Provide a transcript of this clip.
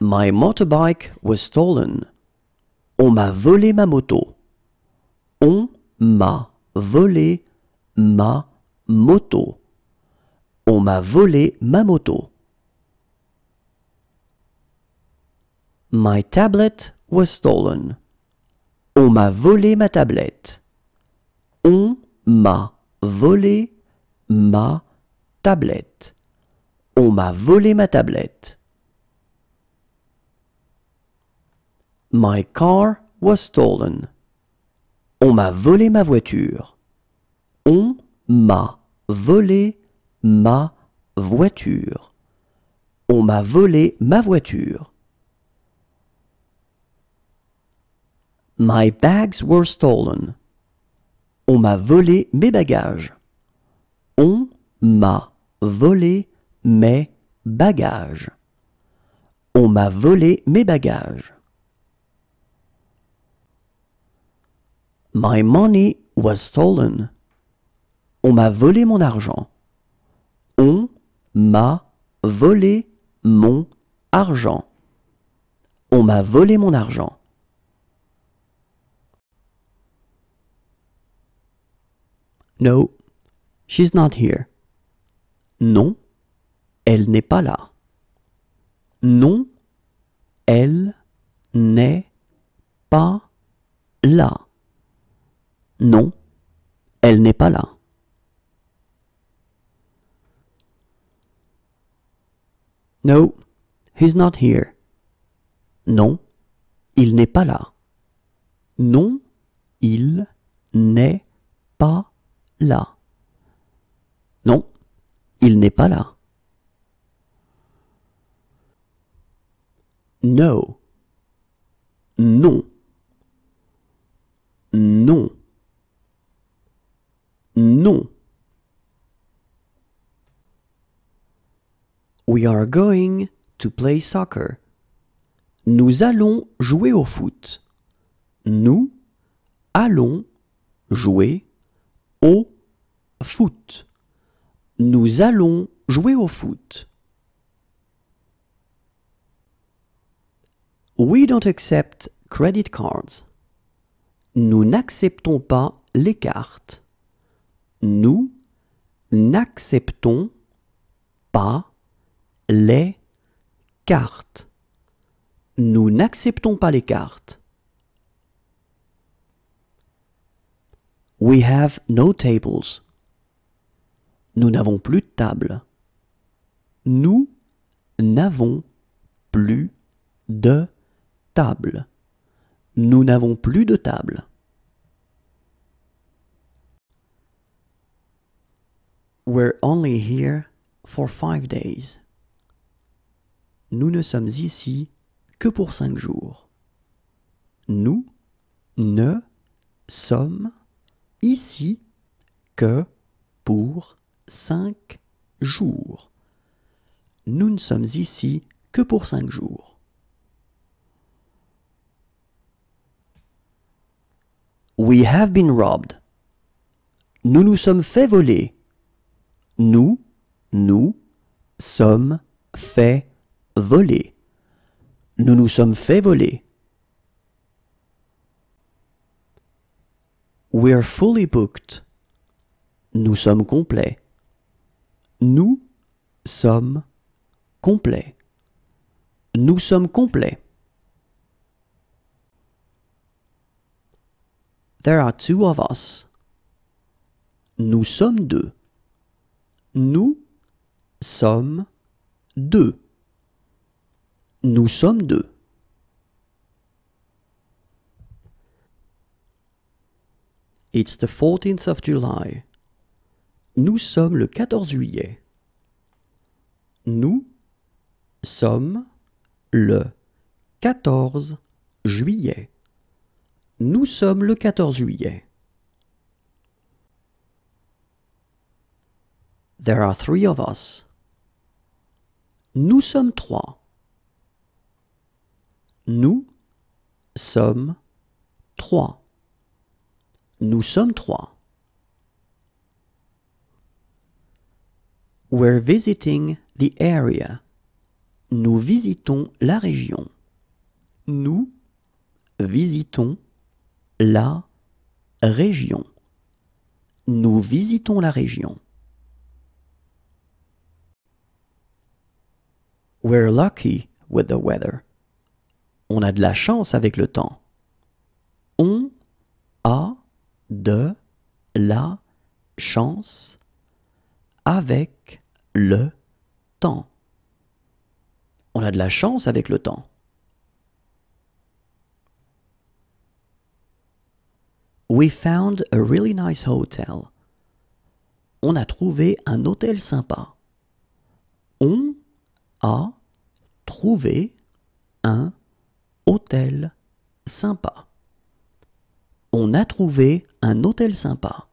My motorbike was stolen. On m'a volé ma moto. On m'a volé ma moto. On m'a volé ma moto. My tablet was stolen. On m'a volé ma tablette. On m'a volé ma tablette. On m'a volé ma tablette. My car was stolen. On m'a volé ma voiture. On m'a volé ma voiture. On m'a volé ma voiture. My bags were stolen. On m'a volé mes bagages. On m'a volé mes bagages. On m'a volé mes bagages. My money was stolen. On m'a volé mon argent. On m'a volé mon argent. On m'a volé mon argent. No, she's not here. Non, elle n'est pas là. Non, elle n'est pas là. Non, elle n'est pas là. No, he's not here. Non, il n'est pas là. Non, il n'est pas là. Non, il n'est pas là. No. Non. Non. Non. We are going to play soccer. Nous allons jouer au foot. Nous allons jouer au foot. Nous allons jouer au foot. We don't accept credit cards. Nous n'acceptons pas les cartes nous n'acceptons pas les cartes. Nous n'acceptons pas les cartes. We have no tables. Nous n'avons plus de table. Nous n'avons plus de table. Nous n'avons plus de table. We're only here for five days. Nous ne sommes ici que pour cinq jours. Nous ne sommes ici que pour cinq jours. Nous ne sommes ici que pour cinq jours. We have been robbed. Nous nous sommes fait voler. Nous, nous sommes faits voler. Nous nous sommes faits voler. We're fully booked. Nous sommes complets. Nous sommes complets. Nous sommes complets. There are two of us. Nous sommes deux. Nous sommes deux. Nous sommes deux. It's the 14th of July. Nous sommes le 14 juillet. Nous sommes le 14 juillet. Nous sommes le 14 juillet. There are three of us. Nous sommes trois. Nous sommes trois. Nous sommes trois. We're visiting the area. Nous visitons la région. Nous visitons la région. Nous visitons la région. We're lucky with the weather. On a de la chance avec le temps. On a de la chance avec le temps. On a de la chance avec le temps. We found a really nice hotel. On a trouvé un hôtel sympa. On a trouver un hôtel sympa. On a trouvé un hôtel sympa.